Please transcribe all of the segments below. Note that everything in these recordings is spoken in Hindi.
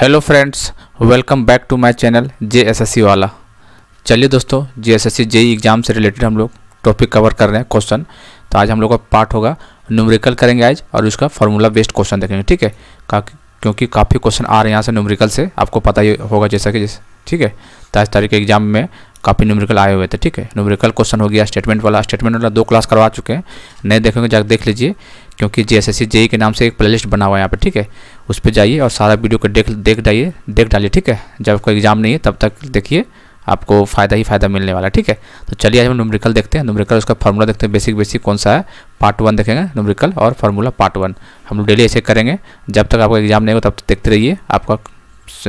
Hello friends welcome back to my channel J S S C वाला चलिए दोस्तों J S S C JE exam से रिलेटेड हम लोग टॉपिक कवर कर रहे हैं क्वेश्चन तो आज हम लोग का पार्ट होगा न्यूमरिकल करेंगे आज और उसका फार्मूला बेस्ड क्वेश्चन देखेंगे ठीक है का क्योंकि काफ़ी क्वेश्चन आ रहे हैं यहाँ से न्यूमरिकल से आपको पता ही होगा जैसा कि जैसे ठीक है तो आज तारीख के एग्जाम में काफ़ी न्यूमरिकल आए हुए थे ठीक है न्यूमरिकल क्वेश्चन हो गया स्टेटमेंट वाला स्टेटमेंट वाला दो क्लास करवा चुके हैं नए देखेंगे जाकर देख लीजिए क्योंकि J S S C JE के नाम से एक प्ले बना हुआ है यहाँ पर ठीक है उस पर जाइए और सारा वीडियो को देख देख डालिए देख डालिए ठीक है जब आपको एग्जाम नहीं है तब तक देखिए आपको फ़ायदा ही फ़ायदा मिलने वाला ठीक है तो चलिए आज हम नुमरिकल देखते हैं नुमरिकल उसका फार्मूला देखते हैं बेसिक बेसिक कौन सा है पार्ट वन देखेंगे नुमरिकल और फार्मूला पार्ट वन हम लोग डेली ऐसे करेंगे जब तक आपका एग्जाम नहीं हो तब तक देखते रहिए आपका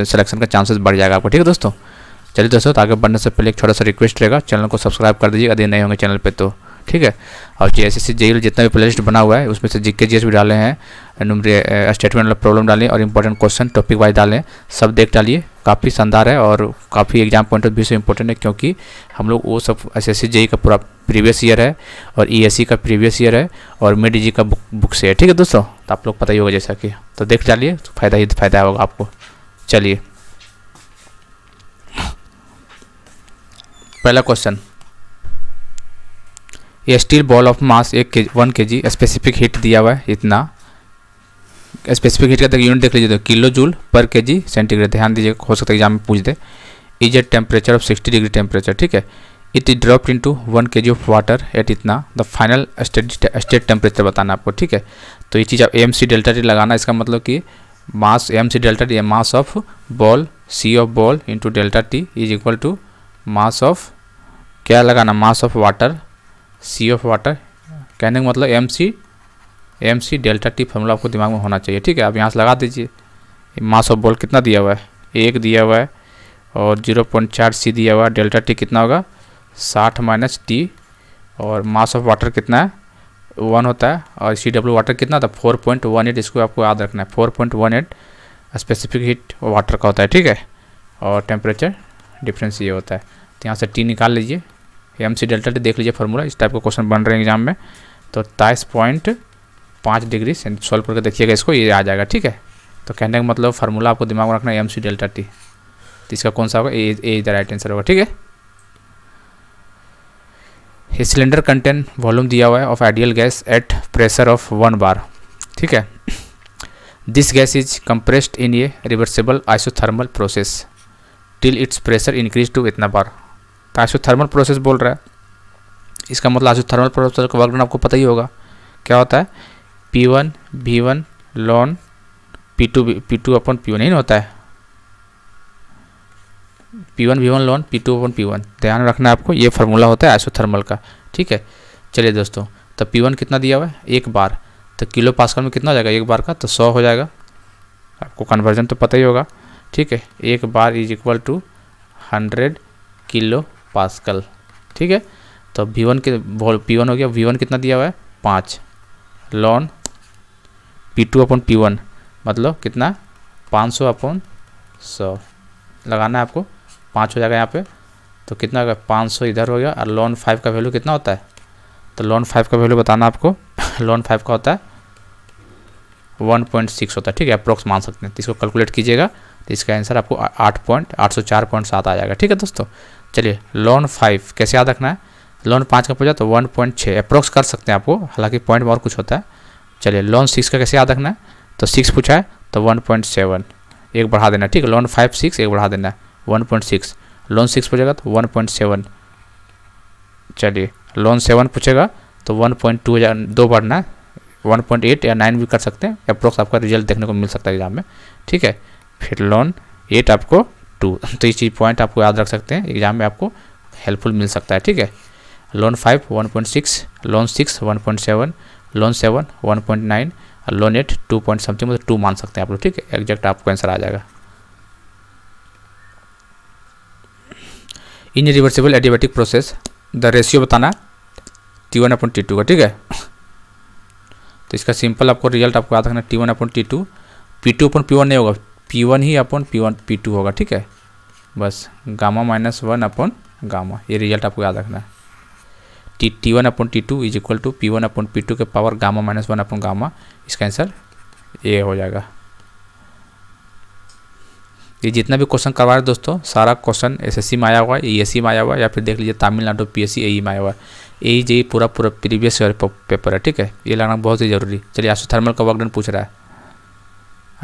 सिलेक्शन का चांसेस बढ़ जाएगा आपको ठीक है दोस्तों चलिए दोस्तों तो आगे बढ़ने से पहले एक छोटा सा रिक्वेस्ट रहेगा चैनल को सब्सक्राइब कर दीजिए यदि नहीं होंगे चैनल पर तो ठीक है और जे एस जितना भी प्लेलिस्ट बना हुआ है उसमें से जिक्के जी भी डाले हैं स्टेटमेंट वाला प्रॉब्लम डालें और इंपॉर्टेंट क्वेश्चन टॉपिक वाइज डालें सब देख डालिए काफ़ी शानदार है और काफ़ी एग्जाम पॉइंट ऑफ व्यू से इंपॉर्टेंट है क्योंकि हम लोग वो सब एस एस e का पूरा प्रीवियस ईयर है और ई e का प्रीवियस ईयर है और मिड जी का बुक बुक से है ठीक है दोस्तों तो आप लोग पता ही होगा जैसा कि तो देख डालिए तो फ़ायदा ही फ़ायदा होगा आपको चलिए पहला क्वेश्चन ये स्टील बॉल ऑफ मास एक के वन के जी स्पेसिफिक हीट दिया हुआ है इतना स्पेसिफिक हीट का तक यूनिट देख लीजिए तो किलो जूल पर के जी सेंटीग्रेड ध्यान दीजिए हो सकता है एग्जाम में पूछ they is a temperature of sixty degree temperature ठीक है it is in two one K G of water at इतना द फाइनल स्टेट टेम्परेचर बताना आपको ठीक है तो ये चीज़ आप एम सी डेल्टा टी लगाना इसका मतलब कि mass M C delta D mass of ball C of ball into delta T is equal to mass of क्या लगाना mass of water C of water कहने का मतलब M C M C delta T formula आपको दिमाग में होना चाहिए ठीक है आप यहाँ से लगा दीजिए मास ऑफ बॉल कितना दिया हुआ है एक दिया हुआ है और जीरो पॉइंट चार सी दिया हुआ है डेल्टा टी कितना होगा साठ माइनस टी और मास ऑफ वाटर कितना है वन होता है और सी डब्ल्यू वाटर कितना था फोर पॉइंट वन एट इसको आपको याद रखना है four point one eight specific heat water का होता है ठीक है और टेम्परेचर डिफ्रेंस ये होता है तो यहाँ से टी निकाल लीजिए एम सी डेल्टा टी देख लीजिए फॉर्मूला इस टाइप का क्वेश्चन बन रहे हैं एग्जाम में तो ताइस पॉइंट पाँच डिग्री सॉल्व करके देखिएगा इसको ये आ जाएगा ठीक है तो कहने का मतलब फार्मूला आपको दिमाग में रखना है एम सी डेल्टा टी तो इसका कौन सा होगा A A is the right answer होगा ठीक है ये सिलेंडर कंटेंट वॉल्यूम दिया हुआ है of ideal gas at pressure of one bar ठीक है this gas is compressed in a reversible isothermal process till its pressure increase to इतना बार आइसोथर्मल प्रोसेस बोल रहा है इसका मतलब आइसोथर्मल प्रोसेस का वर्कडन आपको पता ही होगा क्या होता है पी वन भी वन लॉन P two P two upon P one ही होता है पी वन भी वन लॉन P two upon P one ध्यान रखना है आपको ये फार्मूला होता है आइसोथर्मल का ठीक है चलिए दोस्तों तो पी वन कितना दिया हुआ है एक बार तो किलो पास्कल में कितना हो जाएगा एक बार का तो सौ हो जाएगा आपको कन्वर्जन तो पता ही होगा ठीक है एक बार is equal to hundred kilo pascal ठीक है तो वी वन के पी वन हो गया वी वन कितना दिया हुआ है पाँच लॉन P two upon P one मतलब कितना पाँच सौ अपॉन सौ लगाना है आपको पाँच हो जाएगा यहाँ पे तो कितना होगा पाँच सौ इधर हो गया और लॉन फाइव का वैल्यू कितना होता है तो लॉन फाइव का वैल्यू बताना आपको लॉन फाइव का होता है वन पॉइंट सिक्स होता है ठीक है अप्रोक्स मान सकते हैं तो इसको कैलकुलेट कीजिएगा तो इसका आंसर आपको आठ पॉइंट आठ सौ चार पॉइंट सात आ जाएगा ठीक है दोस्तों चलिए लोन फाइव कैसे याद रखना है लोन पाँच का पूछा तो वन पॉइंट छः अप्रोक्स कर सकते हैं आपको हालांकि पॉइंट में और कुछ होता है चलिए लोन सिक्स का कैसे याद रखना है तो सिक्स पूछा है तो वन पॉइंट सेवन एक बढ़ा देना ठीक है लोन फाइव सिक्स एक बढ़ा देना है वन पॉइंट सिक्स लोन सिक्स पूछेगा तो वन पॉइंट सेवन चलिए लोन सेवन पूछेगा तो वन पॉइंट टू या दो बढ़ना है वन पॉइंट एट या नाइन भी कर सकते हैं अप्रोक्स आपका रिजल्ट देखने को मिल सकता है एग्जाम में ठीक है फिर लोन एट आपको टू तो ये चीज़ पॉइंट आपको याद रख सकते हैं एग्जाम में आपको हेल्पफुल मिल सकता है ठीक है लोन फाइव वन पॉइंट सिक्स लोन सिक्स वन पॉइंट सेवन लोन सेवन वन पॉइंट नाइन और लोन एट टू पॉइंट समथिंग मतलब टू मान सकते हैं आप लोग ठीक है एग्जैक्ट आपको आंसर आ जाएगा in reversible adiabatic process the ratio बताना T one upon T two का ठीक है तो इसका सिंपल आपको रिजल्ट आपको याद रखना T one upon T two P two upon P one नहीं होगा पी वन ही upon P one P two होगा ठीक है बस gamma minus one upon gamma ये रिजल्ट आपको याद रखना है T T one upon T two is equal to P one upon P two के power gamma minus one upon gamma इसका आंसर ए हो जाएगा ये जितना भी क्वेश्चन करवा रहे दोस्तों सारा क्वेश्चन एसएससी में आया हुआ है सी e में आया हुआ है या फिर देख लीजिए तमिलनाडु पीएससी एई e में आया हुआ है ए जेई e, पूरा पूरा प्रीवियस ईयर पेपर है ठीक है ये लाना बहुत ही जरूरी चलिए आशु थर्मल का वर्कडन पूछ रहा है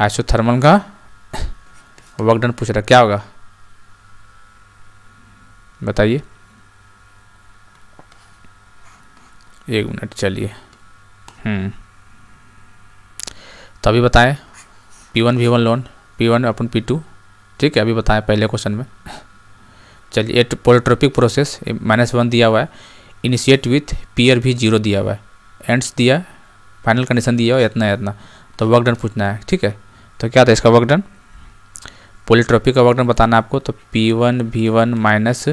आशु थर्मल का वर्क डन पूछ रहा क्या होगा बताइए एक मिनट चलिए हम्म। तो अभी बताएं पी वन वी वन लोन P one upon P two ठीक है अभी बताएं पहले क्वेश्चन में चलिए at polytropic process minus one दिया हुआ है इनिशिएट विथ पीयर भी जीरो दिया हुआ है एंड्स दिया फाइनल कंडीशन दिया हुआ इतना इतना तो वर्क डन पूछना है ठीक है तो क्या था इसका वर्क डन पोलिट्रॉपी का वर्गन बताना है आपको तो P one V one minus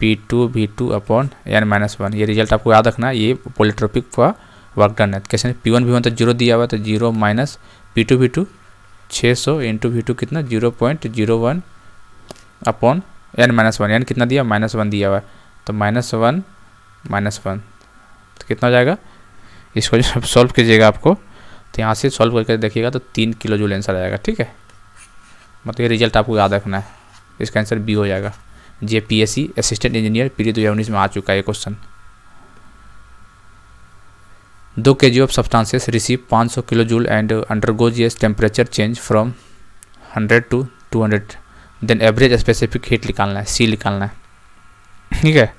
P two V two upon N minus one ये रिजल्ट आपको याद रखना ये पोलिट्रॉपिक का वर्क है तो कैसे पी वन वी वन तो जीरो दिया हुआ तो zero minus P two V two छः सौ इंटू वी टू कितना zero point zero one upon N minus one N कितना दिया माइनस वन दिया हुआ तो माइनस वन माइनस वन तो कितना हो जाएगा इसको जो सॉल्व कीजिएगा आपको तो यहाँ से सॉल्व करके देखिएगा तो तीन किलो जूल आंसर आएगा ठीक है मतलब ये रिजल्ट आपको याद रखना है इसका आंसर बी हो जाएगा J P S C assistant engineer पीढ़ी दो हज़ार उन्नीस में आ चुका है ये क्वेश्चन दो K G of substances receive 500 kilo joule and undergoes ये temperature change from 100 to 200 then average specific heat निकालना है सी निकालना है ठीक है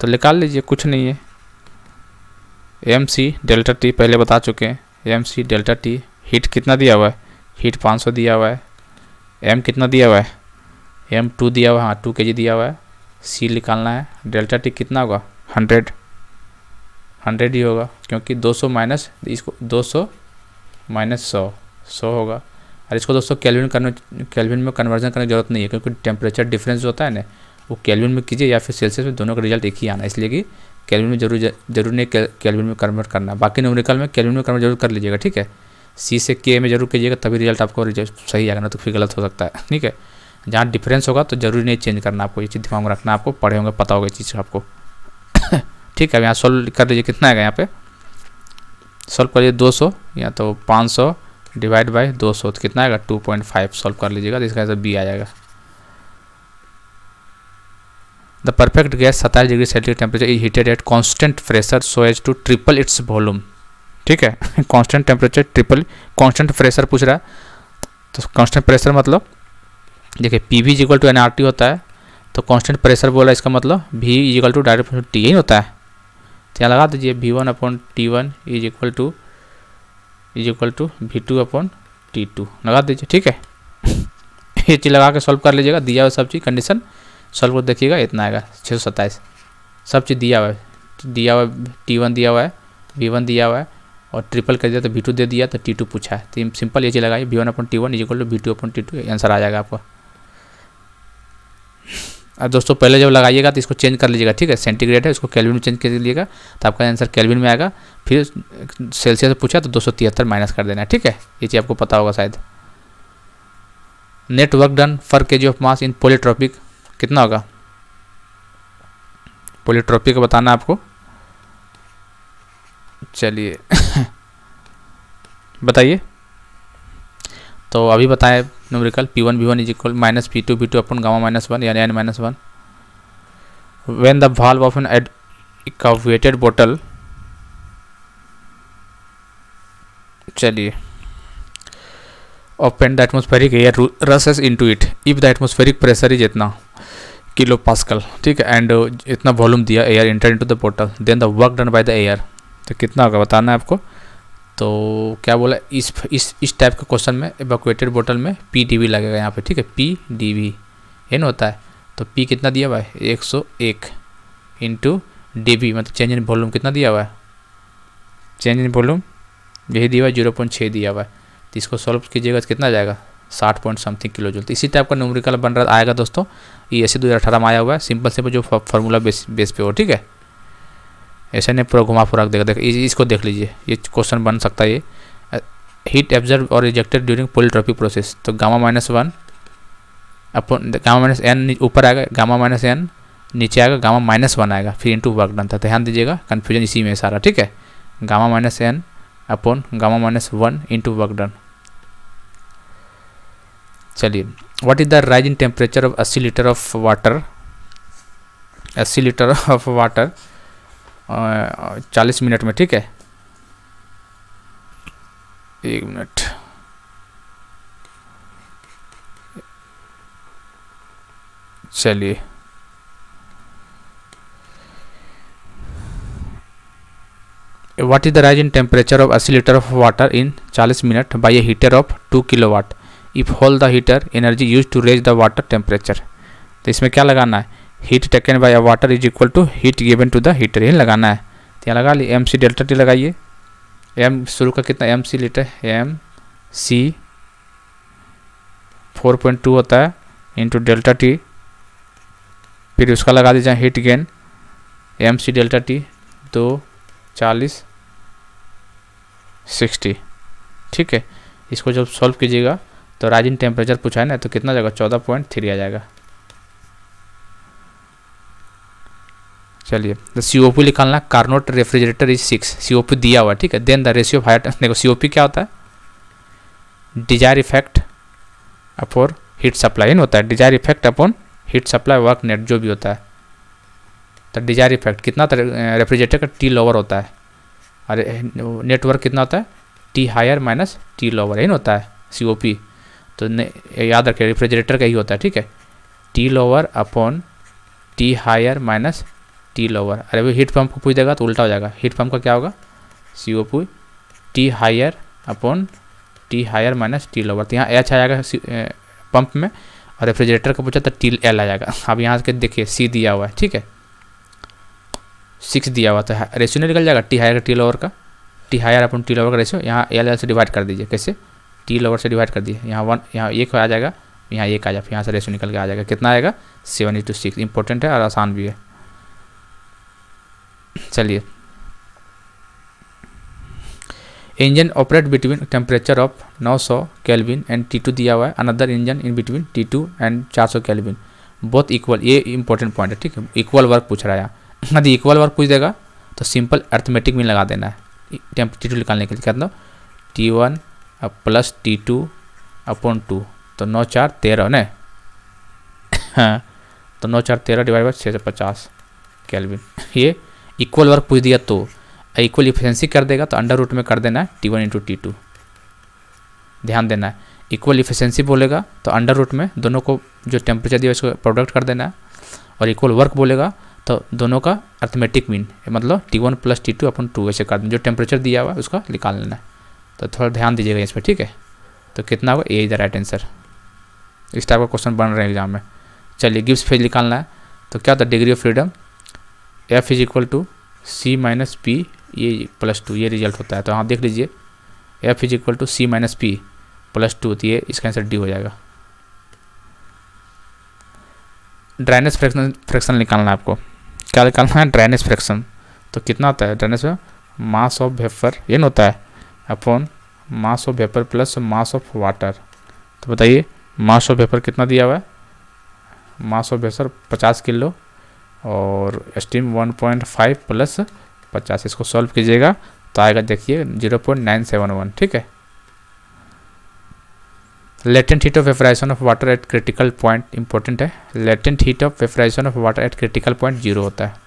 तो निकाल लीजिए कुछ नहीं है एम सी डेल्टा टी पहले बता चुके हैं M C delta T heat कितना दिया हुआ है हीट 500 दिया हुआ है एम कितना दिया हुआ है एम टू दिया हुआ है हाँ टू के जी दिया हुआ है सी निकालना है डेल्टा टी कितना होगा हंड्रेड हंड्रेड ही होगा क्योंकि 200 माइनस इसको 200 माइनस सौ सौ होगा और इसको दोस्तों कैलविन करने कैलविन में कन्वर्जन करने की जरूरत नहीं है क्योंकि टेम्परेचर डिफरेंस जो होता है ना वो कैलविन में कीजिए या फिर सेल्सियस में दोनों का रिजल्ट एक ही आना इसलिए कि कैलविन में जरूर जरूर नहीं कैलविन में कन्वर्ट करना बाकी नोमिकल में कैलविन में कन्वर्ट जरूर कर लीजिएगा ठीक है सी से के में जरूर कीजिएगा तभी रिजल्ट आपको सही आएगा ना तो फिर गलत हो सकता है ठीक है जहाँ डिफरेंस होगा तो जरूरी नहीं चेंज करना आपको ये चीज़ दिमाग में रखना आपको पढ़े होंगे पता होगा चीज़ आपको ठीक है अब यहाँ सॉल्व कर लीजिए कितना आएगा यहाँ पे सॉल्व करिए 200 या तो 500 डिवाइड बाई दो सौ तो कितना आएगा 2.5 सॉल्व कर लीजिएगा तो इसका आंसर बी आ जाएगा द परफेक्ट गैस सत्ताईस degree Celsius temperature is heated at constant pressure so as to triple its volume ठीक है constant temperature triple constant pressure पूछ रहा है तो कांस्टेंट प्रेशर मतलब देखिए P V equal to N R T होता है तो कांस्टेंट प्रेशर बोला इसका मतलब V equal to direct T ही होता है तो यहाँ लगा दीजिए V one upon T one is equal to is equal to V two upon T two लगा दीजिए ठीक है ये चीज़ लगा के सॉल्व कर लीजिएगा दिया हुआ सब चीज़ कंडीशन सॉल्व कर देखिएगा इतना आएगा छः सौ सत्ताईस सब चीज़ दिया हुआ है तो दिया हुआ टी वन दिया हुआ है वी वन दिया हुआ है और ट्रिपल कर दिया तो वी टू दे दिया तो टी टू पूछा है तो सिंपल ये चीज़ लगाइए V one upon T one equal to V two upon T two answer आ जाएगा आपका अब दोस्तों पहले जब लगाइएगा तो इसको चेंज कर लीजिएगा ठीक है सेंटीग्रेड है इसको कैलविन में चेंज कर लीजिएगा तो आपका आंसर कैलविन में आएगा फिर सेल्सियस से पूछा तो दो सौ तिहत्तर माइनस कर देना ठीक है ये चीज़ आपको पता होगा शायद नेट वर्क डन फर के जी ऑफ मास इन पोलिट्रॉपिक कितना होगा पोलिट्रॉपिक बताना आपको चलिए बताइए तो अभी बताएं numerical P one V one is equal minus P two V two upon gamma minus one यानी N minus one when the valve of an evacuated bottle चलिए open the atmospheric air rushes into it if the atmospheric pressure is इतना किलो पास्कल ठीक है एंड uh, इतना वॉल्यूम दिया air enter into the bottle then the work done by the air तो कितना होगा बताना है आपको तो क्या बोला इस इस इस टाइप के क्वेश्चन में एवोकेटेड बोतल में पी डी वी लगेगा यहाँ पे ठीक है पी डी वी एन होता है तो पी कितना दिया हुआ है एक सौ एक इंटू डी वी मतलब चेंज इन वॉल्यूम कितना दिया हुआ है चेंज इन वॉल्यूम यही दिया हुआ है जीरो पॉइंट छः दिया हुआ है तो इसको सॉल्व कीजिएगा तो कितना जाएगा साठ पॉइंट समथिंग किलो जूल तो इसी टाइप का न्यूमरिकल बन रहा आएगा दोस्तों ये ऐसे दो हज़ार अठारह में आया हुआ है सिंपल सिंपल जो फॉर्मूला बेस बेस पे हो ठीक है ऐसे नहीं पूरा घुमा फुरा देखा देख इस, इसको देख लीजिए ये क्वेश्चन बन सकता है ये हीट एब्जर्व और रिजेक्टेड ड्यूरिंग पोलिट्रॉपिक प्रोसेस तो gamma minus one upon gamma minus N ऊपर आएगा गामा माइनस एन नीचे आएगा गामा माइनस वन आएगा फिर इंटू वर्क डन था तो ध्यान दीजिएगा कन्फ्यूजन इसी में सारा ठीक है gamma minus n upon gamma minus one into work done चलिए what is the rise in temperature of अस्सी लीटर ऑफ वाटर अस्सी लीटर ऑफ वाटर चालीस मिनट में ठीक है एक मिनट चलिए what is the rise in temperature of अस्सी लीटर ऑफ वाटर इन चालीस minute by a heater of two kilo watt if whole the heater energy use to raise the water temperature तो इसमें क्या लगाना है heat taken by water is equal to heat given to the heater ये लगाना है तो यहाँ लगा लिए एम सी डेल्टा टी लगाइए एम शुरू का कितना M C litre M C four point two होता है इंटू डेल्टा टी फिर उसका लगा दीजिए heat gain M C delta T दो चालीस सिक्सटी ठीक है इसको जब सॉल्व कीजिएगा तो राइजिंग टेम्परेचर पूछा है ना तो कितना जाएगा चौदह पॉइंट थ्री आ जाएगा चलिए द सी ओ पी निकालना Carnot refrigerator is six C O P दिया हुआ ठीक है then the ratio of height देखो सी ओ पी क्या होता है desire effect upon heat supply नहीं होता है desire effect upon heat supply work net जो भी होता है तो डिजायर इफेक्ट कितना रेफ्रिजरेटर का टी लोवर होता है और नेटवर्क कितना होता है T higher minus T lower यही होता है सी ओ पी तो याद रखिए रेफ्रिजरेटर का ही होता है ठीक है T lower upon T higher minus T lower अरे वो हीट पंप को पूछ देगा तो उल्टा हो जाएगा हीट पंप का क्या होगा C O P T higher upon T higher minus T lower तो यहाँ एच आ जाएगा पंप में और रेफ्रिजरेटर का पूछा तो टी एल आ जाएगा अब यहाँ के देखिए सी दिया हुआ है ठीक है सिक्स दिया हुआ तो रेशियो हाँ, निकल जाएगा टी हायर का टी लोअर का T higher upon T lower का रेशियो यहाँ एल एल से डिवाइड कर दीजिए कैसे टी लोअर से डिवाइड कर दिए यहाँ वन यहाँ एक आ जाएगा यहाँ एक आ जाएगा यहाँ से रेशियो निकल के आ जाएगा कितना आएगा सेवन इंटू सिक्स इंपॉर्टेंट है और आसान भी है चलिए engine operate between temperature of 900 सौ कैलविन एंड टी टू दिया हुआ है another engine in between T two and चार सौ कैलविन बहुत इक्वल ये इंपॉर्टेंट पॉइंट है ठीक है इक्वल वर्क पूछ रहा है यदि इक्वल वर्क पूछ देगा तो सिंपल अर्थमेटिक में लगा देना है टी टू निकालने के लिए क्या हूँ T one plus T two upon two तो नौ चार तेरह ने हाँ तो नौ चार तेरह डिवाइड बाई छः सौ पचास कैलविन ये इक्वल वर्क पूछ दिया तो इक्वल इफिशेंसी कर देगा तो अंडर रूट में कर देना है T one into T two ध्यान देना है इक्वल इफिशेंसी बोलेगा तो अंडर रूट में दोनों को जो टेम्परेचर दिया उसको प्रोडक्ट कर देना है और इक्वल वर्क बोलेगा तो दोनों का अर्थमेटिक मीन मतलब T one plus T two upon two ऐसे कर देना जो टेम्परेचर दिया हुआ है उसका निकाल लेना है तो थोड़ा ध्यान दीजिएगा इस पर ठीक है तो कितना होगा A is the right answer इस टाइप का क्वेश्चन बन रहे हैं एग्जाम में चलिए गिफ्ट फेज निकालना है तो क्या होता है degree of freedom F is equal to C minus P ये प्लस टू ये रिजल्ट होता है तो यहाँ देख लीजिए F is equal to C minus P plus two होती है इसका आंसर डी हो जाएगा ड्राइनेस फ्रैक्शन फ्रैक्शन निकालना है आपको क्या निकालना है ड्राइनेस फ्रैक्शन तो कितना होता है ड्राइनेस में मास ऑफ वेपर ये होता है upon mass of vapour plus mass of water तो बताइए मास ऑफ वेपर कितना दिया हुआ है मास ऑफ वेपर पचास किलो और स्टीम 1.5 प्लस 50 इसको सॉल्व कीजिएगा तो आएगा देखिए 0.971 ठीक है latent heat of vaporisation of water at critical point important है latent heat of vaporisation of water at critical point zero होता है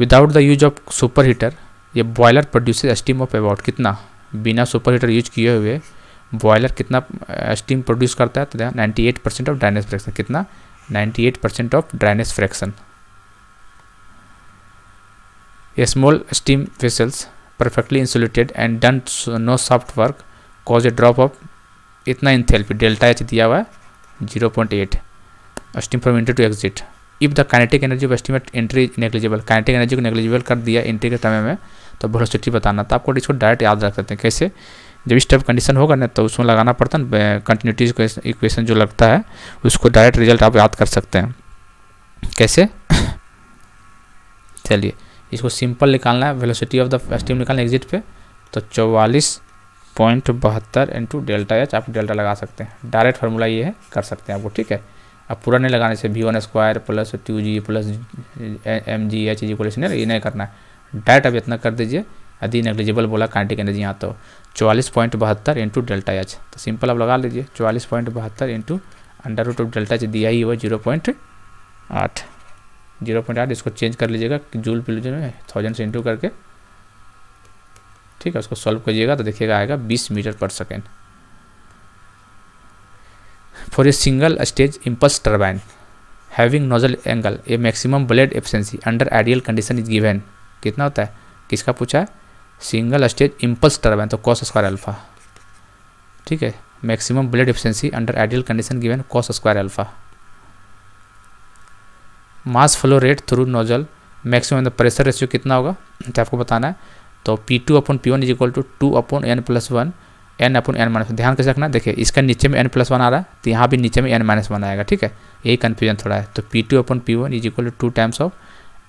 without the use of super heater ये boiler produce steam of about कितना बिना सुपर हीटर यूज किए हुए बॉयलर कितना स्टीम प्रोड्यूस करता है तो ninety eight percent of dryness production कितना 98% of dryness fraction. A small steam vessels perfectly insulated and done no soft work cause a drop of इतना इंथेल्पी डेल्टा एच दिया हुआ है zero point eight steam from entry to exit if the kinetic energy of estimate entry negligible kinetic energy को नेग्लिजिबल कर दिया एंट्री के समय में तो वेलोसिटी बताना था आपको इसको डायरेक्ट याद रख सकते हैं कैसे जब इस टाइप कंडीशन होगा ना तो उसमें लगाना पड़ता है कंटिन्यूटी इक्वेशन जो लगता है उसको डायरेक्ट रिजल्ट आप याद कर सकते हैं कैसे चलिए इसको सिंपल निकालना है वेलोसिटी ऑफ द स्टीम निकालना एग्जिट पे तो चौवालीस पॉइंट बहत्तर इंटू डेल्टा एच आप डेल्टा लगा सकते हैं डायरेक्ट फार्मूला ये है कर सकते हैं आपको ठीक है अब पूरा नहीं लगाने से V one square plus two G plus M G H G कोलेशन ये नहीं करना है डायरेक्ट आप इतना कर दीजिए यदि नेग्लिजिबल बोला काइनेटिक एनर्जी यहाँ तो चौवालीस पॉइंट बहत्तर इंटू डेल्टा एच तो सिंपल आप लगा लीजिए चौवालीस पॉइंट बहत्तर into under root of delta H दिया ही हुआ जीरो पॉइंट आठ जीरो पॉइंट आठ इसको चेंज कर लीजिएगा जूल जो है थाउजेंड से इंटू करके ठीक है उसको सॉल्व कीजिएगा तो देखिएगा आएगा बीस metre per second for a single stage impulse turbine having nozzle angle a maximum blade efficiency under ideal condition is given कितना होता है किसका पूछा है सिंगल स्टेज इम्पल्स टर्बाइन तो कॉस स्क्वायर अल्फा ठीक है maximum blade efficiency under ideal condition given cos square alpha mass flow rate through nozzle maximum pressure ratio कितना होगा तो आपको बताना है तो P two upon P one is equal to two upon N plus one N upon N minus ध्यान कैसे रखना देखिए इसका नीचे में एन प्लस वन आ रहा है तो यहाँ भी नीचे में एन माइनस वन आएगा ठीक है यही कन्फ्यूजन थोड़ा है तो P two upon P one is equal to two times of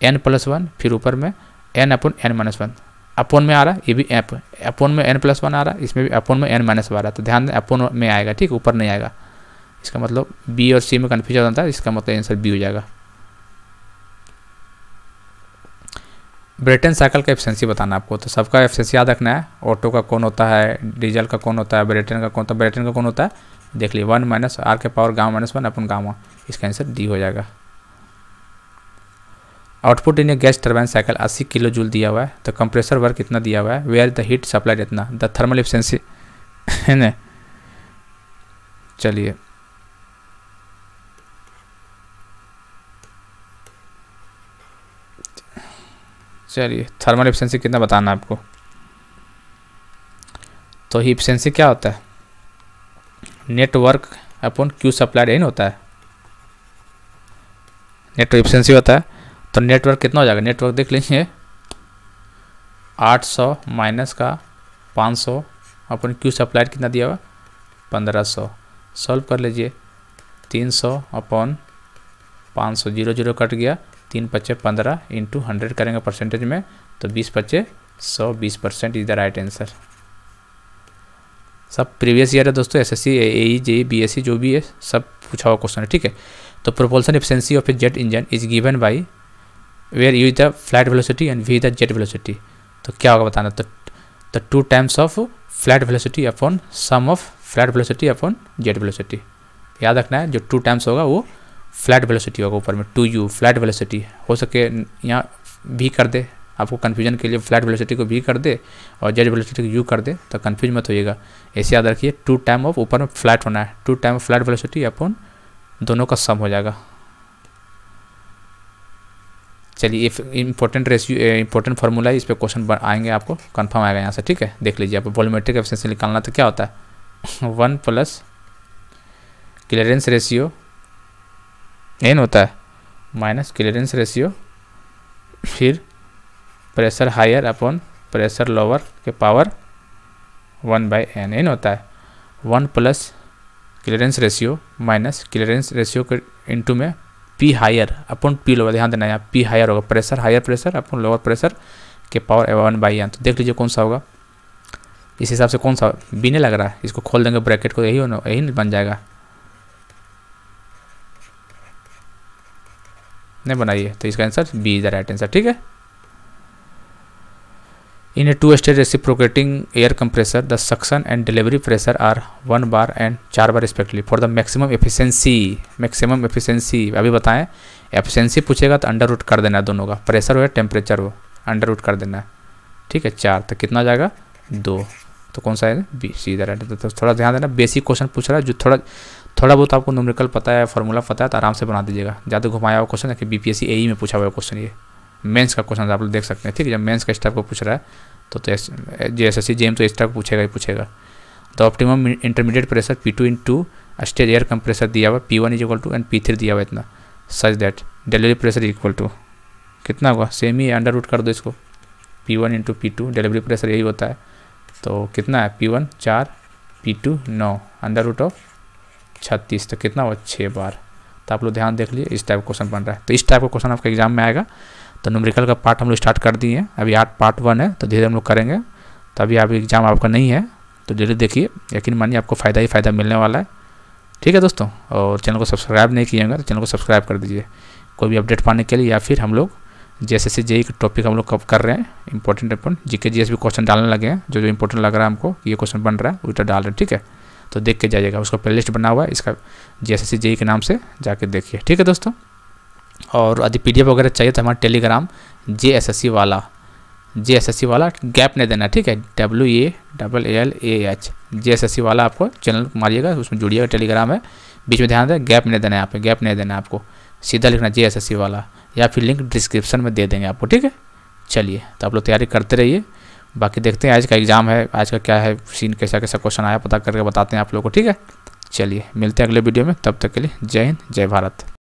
N plus one फिर ऊपर में N upon N minus one upon में आ रहा है ये भी एप अपोन में एन प्लस वन आ रहा है इसमें भी अपोन में एन माइनस वन आ रहा है तो ध्यान दें अपोन में आएगा ठीक ऊपर नहीं आएगा इसका मतलब बी और सी में कन्फ्यूजन होता है इसका मतलब आंसर बी हो जाएगा ब्रेटन साइकिल का एफिशिएंसी बताना आपको तो सबका एफिशिएंसी याद रखना है ऑटो का कौन होता है डीजल का कौन होता है ब्रेटन का कौन होता है ब्रेटन का कौन होता है देख लिए वन माइनस आर के पावर गाँव माइनस वन अपन गाँव इसका आंसर डी हो जाएगा output in a gas turbine cycle 80 kilo joule दिया हुआ है तो कंप्रेसर वर्क इतना दिया हुआ है वेयर द हीट सप्लाई इतना द थर्मल एफिशिएंसी है ना चलिए चलिए थर्मल एफिशिएंसी कितना बताना है आपको तो एफिशिएंसी क्या होता है network upon Q supply in होता है नेटवर्क एफिशिएंसी होता है तो नेटवर्क कितना हो जाएगा नेटवर्क देख लीजिए 800 माइनस का 500 सौ अपन क्यू सप्लाइड कितना दिया हुआ 1500 सॉल्व कर लीजिए 300 सौ अपन पाँच जीरो जीरो कट गया तीन पच्चे पंद्रह इंटू हंड्रेड करेंगे परसेंटेज में तो बीस पच्चे सौ बीस percent is the right answer सब प्रीवियस ईयर है दोस्तों S S C A J B S C जो भी है सब पूछा हुआ क्वेश्चन है ठीक है तो propulsion efficiency of a jet engine is given by where U is the flight velocity and V is the jet velocity तो क्या होगा बताना तो the two times of flight velocity upon sum of flight velocity upon jet velocity याद रखना है जो टू टाइम्स होगा वो फ्लैट वेलोसिटी होगा ऊपर में टू यू फ्लैट वेलोसिटी हो सके यहाँ भी कर दे आपको कन्फ्यूजन के लिए फ्लैट वेलोसिटी को भी कर दे और जेड वेलोसिटी को यू कर दे तो कन्फ्यूज मत होइएगा ऐसे याद रखिए टू टाइम ऑफ ऊपर में फ्लैट होना है two time of flight velocity upon दोनों का सम हो जाएगा चलिए इंपॉर्टेंट रेशियो इंपॉर्टेंट फार्मूला है इस पर क्वेश्चन आएंगे आपको कन्फर्म आएगा यहाँ से ठीक है देख लीजिए आप वॉल्यूमेट्रिक एफिशिएंसी निकालना तो क्या होता है one plus clearance ratio N होता है माइनस क्लियरेंस रेशियो फिर pressure higher upon pressure lower के power one by N N होता है one plus clearance ratio minus clearance ratio के इंटू में P higher upon P lower ध्यान देना यहाँ पी हायर होगा pressure higher pressure upon lower pressure के पावर एवन बाई एन तो देख लीजिए कौन सा होगा इस हिसाब से कौन सा बी नहीं लग रहा है इसको खोल देंगे ब्रैकेट को यही होना यही बन जाएगा नहीं बनाइए तो इसका answer B is the right answer ठीक है In टू two रेसी reciprocating air compressor the suction and delivery pressure are one bar and चार bar respectively for the maximum efficiency maximum efficiency अभी बताएं एफिशिएंसी पूछेगा तो अंडर रूट कर देना है दोनों का प्रेशर हो या टेम्परेचर हो अंडर रूट कर देना है ठीक है चार तो कितना जाएगा दो तो कौन सा है बी सीधा राइट तो थोड़ा ध्यान देना बेसिक क्वेश्चन पूछ रहा है जो थोड़ा थोड़ा बहुत आपको न्यूमेरिकल पता है फॉर्मूला पता है तो आराम से बना दीजिएगा ज़्यादा घुमाया हुआ क्वेश्चन है कि बी पी एस में पूछा हुआ क्वेश्चन ये मेंस का क्वेश्चन आप लोग देख सकते हैं ठीक है जब मेंस का स्टाफ को पूछ रहा है तो जे एस एस सी जेम तो, तो स्टाफ को पूछेगा ही पूछेगा तो optimum intermediate pressure P two in two stage air compressor दिया हुआ P one is equal to and P three दिया हुआ इतना such that delivery pressure equal to कितना हुआ सेम ही अंडर रूट कर दो इसको P one into P two delivery pressure यही होता है तो कितना है पी वन चार पी टू नौ अंडर रूट ऑफ छत्तीस तो कितना हुआ छः बार तो आप लोग ध्यान देख लीजिए इस टाइप का क्वेश्चन बन रहा है तो इस टाइप का क्वेश्चन आपका एग्जाम में आएगा तो न्यूमेरिकल का पार्ट हम लोग स्टार्ट कर दिए अभी आठ पार्ट वन है तो धीरे हम लोग करेंगे तो अभी आप एग्ज़ाम आपका नहीं है तो धीरे देखिए यकीन मानिए आपको फ़ायदा ही फ़ायदा मिलने वाला है ठीक है दोस्तों और चैनल को सब्सक्राइब नहीं किएगा तो चैनल को सब्सक्राइब कर दीजिए कोई भी अपडेट पाने के लिए या फिर हम लोग जैसे जैसे जेई का टॉपिक हम लोग कब कर रहे हैं इंपॉर्टेंट इंपॉर्टेंट जी के जी एस भी क्वेश्चन डालने लगे हैं जो जो इंपॉर्टेंट लग रहा है हमको ये क्वेश्चन बन रहा है तो डाल रहे हैं ठीक है तो देख के जाइएगा उसका प्ले बना हुआ है इसका जी एस एस के नाम से जाके देखिए ठीक है दोस्तों और यदि पी वगैरह चाहिए तो हमारा टेलीग्राम जे वाला जे एस एस सी वाला गैप नहीं देना ठीक है W A double L A H J S S C वाला आपको चैनल मारिएगा उसमें जुड़िएगा टेलीग्राम है बीच में ध्यान दें गैप नहीं देना है आप गैप नहीं देना है आपको सीधा लिखना जे एस एस सी वाला या फिर लिंक डिस्क्रिप्शन में दे देंगे आपको ठीक है चलिए तो आप लोग तैयारी करते रहिए बाकी देखते हैं आज का एग्ज़ाम है आज का क्या है सीन कैसा कैसा क्वेश्चन आया पता करके बताते हैं आप लोग को ठीक है चलिए मिलते हैं अगले वीडियो में तब तक के लिए जय हिंद जय भारत